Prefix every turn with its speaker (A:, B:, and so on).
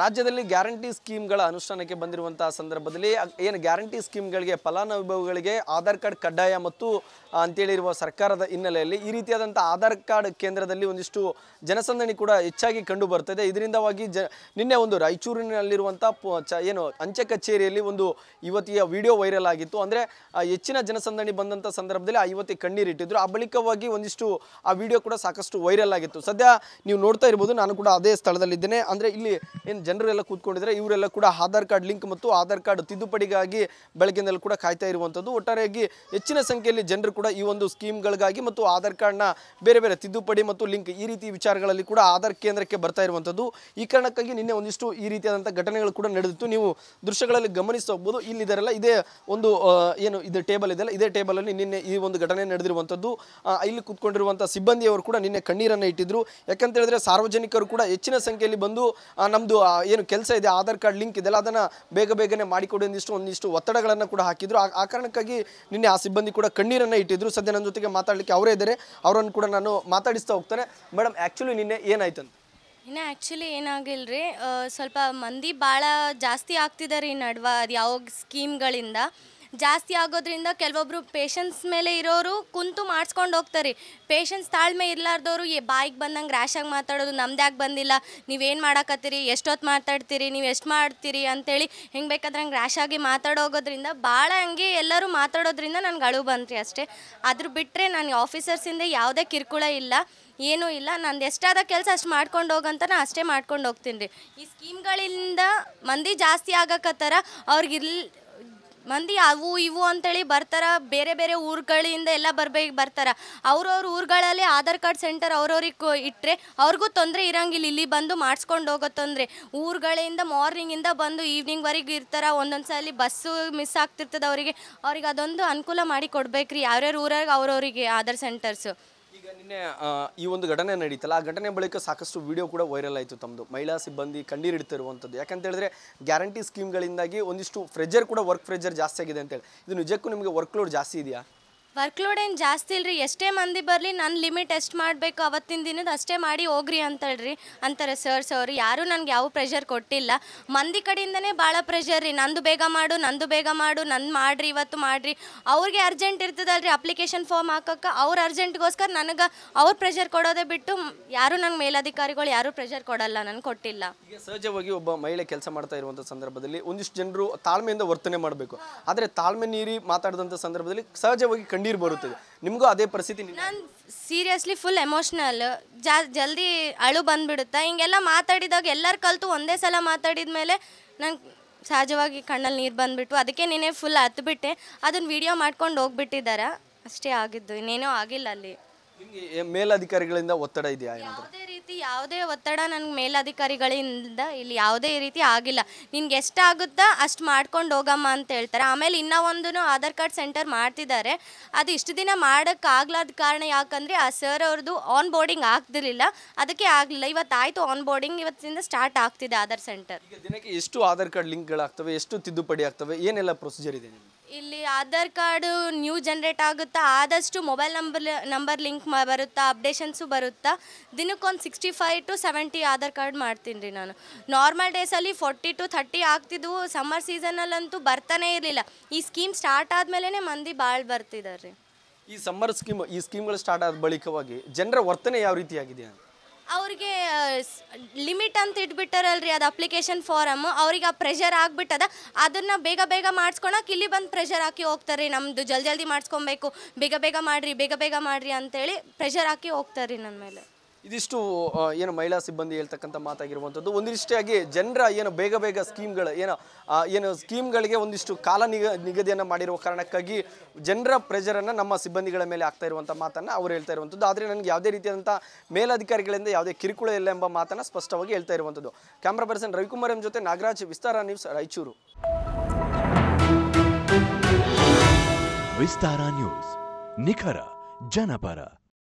A: ರಾಜ್ಯದಲ್ಲಿ ಗ್ಯಾರಂಟಿ ಸ್ಕೀಮ್ಗಳ ಅನುಷ್ಠಾನಕ್ಕೆ ಬಂದಿರುವಂತಹ ಸಂದರ್ಭದಲ್ಲಿ ಏನು ಗ್ಯಾರಂಟಿ ಸ್ಕೀಮ್ಗಳಿಗೆ ಫಲಾನುಭವಿಗಳಿಗೆ ಆಧಾರ್ ಕಾರ್ಡ್ ಕಡ್ಡಾಯ ಮತ್ತು ಅಂತೇಳಿರುವ ಸರ್ಕಾರದ ಹಿನ್ನೆಲೆಯಲ್ಲಿ ಈ ರೀತಿಯಾದಂಥ ಆಧಾರ್ ಕಾರ್ಡ್ ಕೇಂದ್ರದಲ್ಲಿ ಒಂದಿಷ್ಟು ಜನಸಂದಣಿ ಕೂಡ ಹೆಚ್ಚಾಗಿ ಕಂಡು ಬರ್ತದೆ ಇದರಿಂದವಾಗಿ ಜ ನಿನ್ನೆ ಒಂದು ರಾಯಚೂರಿನಲ್ಲಿರುವಂಥ ಚ ಏನು ಅಂಚೆ ಕಚೇರಿಯಲ್ಲಿ ಒಂದು ಯುವತಿಯ ವಿಡಿಯೋ ವೈರಲ್ ಆಗಿತ್ತು ಅಂದರೆ ಹೆಚ್ಚಿನ ಜನಸಂದಣಿ ಬಂದಂಥ ಸಂದರ್ಭದಲ್ಲಿ ಆ ಯುವತಿ ಕಣ್ಣೀರಿಟ್ಟಿದ್ರು ಆ ಬಳಿಕವಾಗಿ ಒಂದಿಷ್ಟು ಆ ವಿಡಿಯೋ ಕೂಡ ಸಾಕಷ್ಟು ವೈರಲ್ ಆಗಿತ್ತು ಸದ್ಯ ನೀವು ನೋಡ್ತಾ ಇರ್ಬೋದು ನಾನು ಕೂಡ ಅದೇ ಸ್ಥಳದಲ್ಲಿದ್ದೇನೆ ಅಂದರೆ ಇಲ್ಲಿ ಏನು ಜನರೆಲ್ಲ ಕೂತ್ಕೊಂಡಿದ್ದಾರೆ ಇವರೆಲ್ಲ ಕೂಡ ಆಧಾರ್ ಕಾರ್ಡ್ ಲಿಂಕ್ ಮತ್ತು ಆಧಾರ್ ಕಾರ್ಡ್ ತಿದ್ದುಪಡಿಗಾಗಿ ಬೆಳಗಿನಲ್ಲಿ ಕೂಡ ಕಾಯ್ತಾ ಇರುವಂಥದ್ದು ಒಟ್ಟಾರೆಯಾಗಿ ಹೆಚ್ಚಿನ ಸಂಖ್ಯೆಯಲ್ಲಿ ಜನರು ಕೂಡ ಈ ಒಂದು ಸ್ಕೀಮ್ಗಳಿಗಾಗಿ ಮತ್ತು ಆಧಾರ್ ಕಾರ್ಡ್ನ ಬೇರೆ ಬೇರೆ ತಿದ್ದುಪಡಿ ಮತ್ತು ಲಿಂಕ್ ಈ ರೀತಿ ವಿಚಾರಗಳಲ್ಲಿ ಕೂಡ ಆಧಾರ್ ಕೇಂದ್ರಕ್ಕೆ ಬರ್ತಾ ಇರುವಂಥದ್ದು ಈ ಕಾರಣಕ್ಕಾಗಿ ನಿನ್ನೆ ಒಂದಿಷ್ಟು ಈ ರೀತಿಯಾದಂಥ ಘಟನೆಗಳು ಕೂಡ ನಡೆದಿತ್ತು ನೀವು ದೃಶ್ಯಗಳಲ್ಲಿ ಗಮನಿಸಬಹುದು ಇಲ್ಲಿದರಲ್ಲ ಇದೇ ಒಂದು ಏನು ಇದು ಟೇಬಲ್ ಇದೆಲ್ಲ ಇದೇ ಟೇಬಲಲ್ಲಿ ನಿನ್ನೆ ಈ ಒಂದು ಘಟನೆ ನಡೆದಿರುವಂಥದ್ದು ಇಲ್ಲಿ ಕೂತ್ಕೊಂಡಿರುವಂಥ ಸಿಬ್ಬಂದಿಯವರು ಕೂಡ ನಿನ್ನೆ ಕಣ್ಣೀರನ್ನು ಇಟ್ಟಿದ್ರು ಯಾಕಂತ ಹೇಳಿದ್ರೆ ಸಾರ್ವಜನಿಕರು ಕೂಡ ಹೆಚ್ಚಿನ ಸಂಖ್ಯೆಯಲ್ಲಿ ಬಂದು ನಮ್ಮದು ಏನು ಕೆಲಸ ಇದೆ ಆಧಾರ್ ಕಾರ್ಡ್ ಲಿಂಕ್ ಇದೆಲ್ಲ ಅದನ್ನು ಬೇಗ ಬೇಗನೆ ಮಾಡಿಕೊಡಿ ಒಂದಿಷ್ಟು ಒಂದಿಷ್ಟು ಒತ್ತಡಗಳನ್ನು ಕೂಡ ಹಾಕಿದ್ರು ಆ ಕಾರಣಕ್ಕಾಗಿ ನಿನ್ನೆ ಆ ಸಿಬ್ಬಂದಿ ಕೂಡ ಕಣ್ಣೀರನ್ನು ಇಟ್ಟಿದ್ರು ಸದ್ಯ ನನ್ನ ಜೊತೆಗೆ ಮಾತಾಡಲಿಕ್ಕೆ ಅವರೇ ಇದ್ದಾರೆ ಅವರನ್ನು ಕೂಡ ನಾನು ಮಾತಾಡಿಸ್ತಾ ಹೋಗ್ತಾನೆ ಮೇಡಮ್ ಆ್ಯಕ್ಚುಲಿ ನಿನ್ನೆ ಏನಾಯ್ತಂತ
B: ಇನ್ನು ಆ್ಯಕ್ಚುಲಿ ರೀ ಸ್ವಲ್ಪ ಮಂದಿ ಭಾಳ ಜಾಸ್ತಿ ಆಗ್ತಿದ್ದಾರೆ ಈ ನಡುವ ಅದು ಯಾವ ಸ್ಕೀಮ್ಗಳಿಂದ ಜಾಸ್ತಿ ಆಗೋದ್ರಿಂದ ಕೆಲವೊಬ್ಬರು ಪೇಷನ್ಸ್ ಮೇಲೆ ಇರೋರು ಕುಂತು ಮಾಡಿಸ್ಕೊಂಡು ಹೋಗ್ತಾರೆ ಪೇಷನ್ಸ್ ತಾಳ್ಮೆ ಇರಲಾರ್ದವರು ಏ ಬಾಯಿಗೆ ಬಂದಂಗೆ ರ್ಯಾಶಾಗಿ ಮಾತಾಡೋದು ನಮ್ದ್ಯಾಕೆ ಬಂದಿಲ್ಲ ನೀವೇನು ಮಾಡಾಕತ್ತೀರಿ ಎಷ್ಟೊತ್ತು ಮಾತಾಡ್ತೀರಿ ನೀವು ಎಷ್ಟು ಮಾಡ್ತೀರಿ ಅಂತೇಳಿ ಹೆಂಗೆ ಬೇಕಾದ್ರೆ ರ್ಯಾಶ್ ರ್ಯಾಶಾಗಿ ಮಾತಾಡೋಗೋದ್ರಿಂದ ಭಾಳ ಹಂಗೆ ಎಲ್ಲರೂ ಮಾತಾಡೋದ್ರಿಂದ ನನಗೆ ಅಳು ಬಂತ್ರಿ ಅಷ್ಟೇ ಅದ್ರ ಬಿಟ್ಟರೆ ನಾನು ಆಫೀಸರ್ಸಿಂದ ಯಾವುದೇ ಕಿರುಕುಳ ಇಲ್ಲ ಏನೂ ಇಲ್ಲ ನಂದು ಎಷ್ಟಾದ ಕೆಲಸ ಅಷ್ಟು ಮಾಡ್ಕೊಂಡು ಹೋಗಂತ ನಾನು ಅಷ್ಟೇ ಮಾಡ್ಕೊಂಡು ಹೋಗ್ತೀನಿ ರೀ ಈ ಸ್ಕೀಮ್ಗಳಿಂದ ಮಂದಿ ಜಾಸ್ತಿ ಆಗಕತ್ತಾರ ಅವ್ರಿಗೆ ಇರ್ಲಿ ಮಂದಿ ಅವು ಇವು ಅಂತೇಳಿ ಬರ್ತಾರ ಬೇರೆ ಬೇರೆ ಊರುಗಳಿಂದ ಎಲ್ಲ ಬರ್ಬೇಕು ಬರ್ತಾರ ಅವ್ರವ್ರ ಊರುಗಳಲ್ಲಿ ಆಧಾರ್ ಕಾರ್ಡ್ ಸೆಂಟರ್ ಅವ್ರವ್ರಿಗೆ ಇಟ್ಟರೆ ಅವ್ರಿಗೂ ತೊಂದರೆ ಇರಂಗಿಲ್ಲ ಇಲ್ಲಿ ಬಂದು ಮಾಡಿಸ್ಕೊಂಡು ಹೋಗೋ ತೊಂದರೆ ಊರುಗಳಿಂದ ಮಾರ್ನಿಂಗಿಂದ ಬಂದು ಈವ್ನಿಂಗ್ವರೆಗೆ ಇರ್ತಾರೆ ಒಂದೊಂದು ಸಲ ಬಸ್ಸು ಮಿಸ್ ಆಗ್ತಿರ್ತದೆ ಅವರಿಗೆ ಅವ್ರಿಗೆ ಅದೊಂದು ಅನುಕೂಲ ಮಾಡಿ ಕೊಡ್ಬೇಕು ರೀ ಯಾವ್ಯಾವ ಊರಾಗ ಅವ್ರವ್ರಿಗೆ ಆಧಾರ್ ಸೆಂಟರ್ಸು
A: ಈಗ ನಿನ್ನೆ ಈ ಒಂದು ಘಟನೆ ನಡೀತಲ್ಲ ಆ ಘಟನೆ ಬಳಿಕ ಸಾಕಷ್ಟು ವಿಡಿಯೋ ಕೂಡ ವೈರಲ್ ಆಯಿತು ತಮ್ಮದು ಮಹಿಳಾ ಸಿಬ್ಬಂದಿ ಕಂಡೀರಿಡ್ತಿರುವಂಥದ್ದು ಯಾಕಂತ ಹೇಳಿದ್ರೆ ಗ್ಯಾರಂಟಿ ಸ್ಕೀಮ್ಗಳಿಂದಾಗಿ ಒಂದಿಷ್ಟು ಫ್ರೆಜರ್ ಕೂಡ ವರ್ಕ್ ಫ್ರೆಜರ್ ಜಾಸ್ತಿ ಆಗಿದೆ ಅಂತೇಳಿ ಇದು ನಿಜಕ್ಕೂ ನಿಮಗೆ ವರ್ಕ್ ಲೋಡ್ ಜಾಸ್ತಿ ಇದೆಯಾ
B: ವರ್ಕ್ಲೋಡ್ ಏನು ಜಾಸ್ತಿ ಇಲ್ರಿ ಎಷ್ಟೇ ಮಂದಿ ಬರಲಿ ನನ್ನ ಲಿಮಿಟ್ ಎಷ್ಟು ಮಾಡಬೇಕು ಅವತ್ತಿನ ದಿನದ ಅಷ್ಟೇ ಮಾಡಿ ಹೋಗ್ರಿ ಹೇಳ್ರಿ ಅಂತಾರೆ ಸರ್ಸ್ ಅವರು ಯಾರೂ ನನಗೆ ಯಾವ ಪ್ರೆಷರ್ ಕೊಟ್ಟಿಲ್ಲ ಮಂದಿ ಕಡೆಯಿಂದನೇ ಭಾಳ ಪ್ರೆಷರ್ ರೀ ನಂದು ಬೇಗ ಮಾಡು ನಂದು ಬೇಗ ಮಾಡು ನಂದು ಮಾಡಿರಿ ಇವತ್ತು ಮಾಡಿರಿ ಅವ್ರಿಗೆ ಅರ್ಜೆಂಟ್ ಇರ್ತದಲ್ರಿ ಅಪ್ಲಿಕೇಶನ್ ಫಾರ್ಮ್ ಹಾಕೋಕ್ಕೆ ಅವ್ರ ಅರ್ಜೆಂಟ್ಗೋಸ್ಕರ ನನಗೆ ಅವ್ರ ಪ್ರೆಷರ್ ಕೊಡೋದೇ ಬಿಟ್ಟು ಯಾರೂ ನಂಗೆ ಮೇಲಧಿಕಾರಿಗಳು ಯಾರೂ ಪ್ರೆಷರ್ ಕೊಡಲ್ಲ ನನಗೆ ಕೊಟ್ಟಿಲ್ಲ
A: ಸಹಜವಾಗಿ ಒಬ್ಬ ಮಹಿಳೆ ಕೆಲಸ ಮಾಡ್ತಾ ಇರುವಂಥ ಸಂದರ್ಭದಲ್ಲಿ ಒಂದಿಷ್ಟು ಜನರು ತಾಳ್ಮೆಯಿಂದ ವರ್ತನೆ ಮಾಡಬೇಕು ಆದರೆ ತಾಳ್ಮೆ ನೀರಿ ಮಾತಾಡಿದಂಥ ಸಂದರ್ಭದಲ್ಲಿ ಸಹಜವಾಗಿ ಕಣ್ಣೀರು ಬರುತ್ತದೆ ನಿಮಗೂ ಅದೇ ಪರಿಸ್ಥಿತಿ
B: ನಾನು ಸೀರಿಯಸ್ಲಿ ಫುಲ್ ಎಮೋಷ್ನಲ್ ಜಾ ಜಲ್ದಿ ಅಳು ಬಂದ್ಬಿಡುತ್ತೆ ಹಿಂಗೆಲ್ಲ ಮಾತಾಡಿದಾಗ ಎಲ್ಲರ ಕಲ್ತು ಒಂದೇ ಸಲ ಮಾತಾಡಿದ ಮೇಲೆ ನಂಗೆ ಸಹಜವಾಗಿ ಕಣ್ಣಲ್ಲಿ ನೀರು ಬಂದ್ಬಿಟ್ಟು ಅದಕ್ಕೆ ನೀನೇ ಫುಲ್ ಹತ್ಬಿಟ್ಟೆ ಅದನ್ನ ವಿಡಿಯೋ ಮಾಡ್ಕೊಂಡು ಹೋಗ್ಬಿಟ್ಟಿದ್ದಾರೆ ಅಷ್ಟೇ ಆಗಿದ್ದು ಇನ್ನೇನೋ ಆಗಿಲ್ಲ ಅಲ್ಲಿ
A: ಮೇಲಧಿಕಾರಿಗಳಿಂದ ಒತ್ತಡ ಇದೆಯಾ
B: ರೀತಿ ಯಾವುದೇ ಒತ್ತಡ ನನಗೆ ಮೇಲಧಿಕಾರಿಗಳಿಂದ ಇಲ್ಲಿ ಯಾವುದೇ ರೀತಿ ಆಗಿಲ್ಲ ನಿನ್ಗೆ ಎಷ್ಟಾಗುತ್ತಾ ಅಷ್ಟು ಮಾಡ್ಕೊಂಡು ಹೋಗಮ್ಮ ಅಂತ ಹೇಳ್ತಾರೆ ಆಮೇಲೆ ಇನ್ನೂ ಒಂದು ಆಧಾರ್ ಕಾರ್ಡ್ ಸೆಂಟರ್ ಮಾಡ್ತಿದ್ದಾರೆ ಅದು ಇಷ್ಟು ದಿನ ಮಾಡೋಕ್ಕಾಗ್ಲಾದ ಕಾರಣ ಯಾಕಂದರೆ ಆ ಸರ್ ಅವ್ರದ್ದು ಆನ್ ಬೋರ್ಡಿಂಗ್ ಆಗ್ತಿರ್ಲಿಲ್ಲ ಅದಕ್ಕೆ ಆಗಲಿಲ್ಲ ಇವತ್ತಾಯಿತು ಆನ್ ಬೋರ್ಡಿಂಗ್ ಇವತ್ತಿಂದ ಸ್ಟಾರ್ಟ್ ಆಗ್ತಿದೆ ಆಧಾರ್ ಸೆಂಟರ್ ದಿನಕ್ಕೆ
A: ಎಷ್ಟು ಆಧಾರ್ ಕಾರ್ಡ್ ಲಿಂಕ್ಗಳಾಗ್ತವೆ ಎಷ್ಟು ತಿದ್ದುಪಡಿ ಆಗ್ತವೆ ಏನೆಲ್ಲ ಪ್ರೊಸೀಜರ್ ಇದೆ
B: ಇಲ್ಲಿ ಆಧಾರ್ ಕಾರ್ಡು ನ್ಯೂ ಜನ್ರೇಟ್ ಆಗುತ್ತಾ ಆದಷ್ಟು ಮೊಬೈಲ್ ನಂಬರ್ ನಂಬರ್ ಲಿಂಕ್ ಬರುತ್ತಾ ಅಪ್ಡೇಷನ್ಸು ಬರುತ್ತಾ ದಿನಕ್ಕೊಂದು sixty five to seventy Aadhaar card ಮಾಡ್ತೀನಿ ರೀ ನಾನು ನಾರ್ಮಲ್ ಡೇಸಲ್ಲಿ ಫೋರ್ಟಿ ಟು ಥರ್ಟಿ ಆಗ್ತಿದ್ವು ಸಮ್ಮರ್ ಸೀಸನಲ್ಲಂತೂ ಬರ್ತಾನೆ ಇರಲಿಲ್ಲ ಈ ಸ್ಕೀಮ್ ಸ್ಟಾರ್ಟ್ ಆದಮೇಲೆ ಮಂದಿ ಭಾಳ ಬರ್ತಿದ್ದಾರೆ ರೀ
A: ಈ ಸಮ್ಮರ್ ಸ್ಕೀಮ್ ಈ ಸ್ಕೀಮ್ಗಳು ಸ್ಟಾರ್ಟ್ ಆದ ಬಳಿಕವಾಗಿ ಜನರ ವರ್ತನೆ ಯಾವ ರೀತಿಯಾಗಿದೆ
B: ಅವ್ರಿಗೆ ಲಿಮಿಟ್ ಅಂತ ಇಟ್ಬಿಟ್ಟಾರಲ್ರಿ ಅದು ಅಪ್ಲಿಕೇಶನ್ ಫಾರಮ್ ಅವ್ರಿಗೆ ಆ ಪ್ರೆಷರ್ ಆಗ್ಬಿಟ್ಟದ ಅದನ್ನು ಬೇಗ ಬೇಗ ಮಾಡಿಸ್ಕೊಳಕ್ಕೆ ಇಲ್ಲಿ ಬಂದು ಪ್ರೆಷರ್ ಹಾಕಿ ಹೋಗ್ತಾರೆ ನಮ್ಮದು ಜಲ್ದಿ ಜಲ್ದಿ ಮಾಡಿಸ್ಕೊಬೇಕು ಬೇಗ ಬೇಗ ಮಾಡಿರಿ ಬೇಗ ಬೇಗ ಮಾಡಿರಿ ಅಂತೇಳಿ ಪ್ರೆಷರ್ ಹಾಕಿ ಹೋಗ್ತಾರೆ ನನ್ನ ಮೇಲೆ
A: ಇದಿಷ್ಟು ಏನು ಮಹಿಳಾ ಸಿಬ್ಬಂದಿ ಹೇಳ್ತಕ್ಕಂಥ ಮಾತಾಗಿರುವಂಥದ್ದು ಒಂದಿಷ್ಟಾಗಿ ಜನರ ಏನು ಬೇಗ ಬೇಗ ಸ್ಕೀಮ್ಗಳು ಏನು ಏನು ಸ್ಕೀಮ್ಗಳಿಗೆ ಒಂದಿಷ್ಟು ಕಾಲ ನಿಗ ನಿಗದಿಯನ್ನು ಮಾಡಿರುವ ಕಾರಣಕ್ಕಾಗಿ ಜನರ ಪ್ರೆಷರನ್ನು ನಮ್ಮ ಸಿಬ್ಬಂದಿಗಳ ಮೇಲೆ ಆಗ್ತಾ ಇರುವಂಥ ಮಾತನ್ನು ಅವರು ಹೇಳ್ತಾ ಇರುವಂಥದ್ದು ಆದರೆ ನನಗೆ ಯಾವುದೇ ರೀತಿಯಾದಂಥ ಮೇಲಧಿಕಾರಿಗಳಿಂದ ಯಾವುದೇ ಕಿರುಕುಳ ಇಲ್ಲ ಎಂಬ ಮಾತನ್ನು ಸ್ಪಷ್ಟವಾಗಿ ಹೇಳ್ತಾ ಇರುವಂಥದ್ದು ಕ್ಯಾಮ್ರಾ ಪರ್ಸನ್ ರವಿಕುಮಾರ್ ಎಂ ಜೊತೆ ನಾಗರಾಜ್ ವಿಸ್ತಾರ ನ್ಯೂಸ್ ರಾಯಚೂರು
B: ವಿಸ್ತಾರ ನ್ಯೂಸ್ ನಿಖರ ಜನಪರ